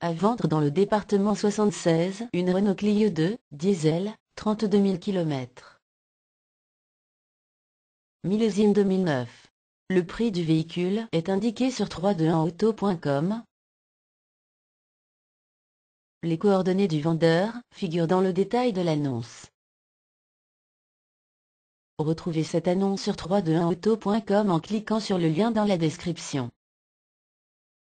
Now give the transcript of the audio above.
À vendre dans le département 76 une Renault Clio 2, diesel, 32 000 km. Millésime 2009. Le prix du véhicule est indiqué sur 321auto.com. Les coordonnées du vendeur figurent dans le détail de l'annonce. Retrouvez cette annonce sur 321auto.com en cliquant sur le lien dans la description.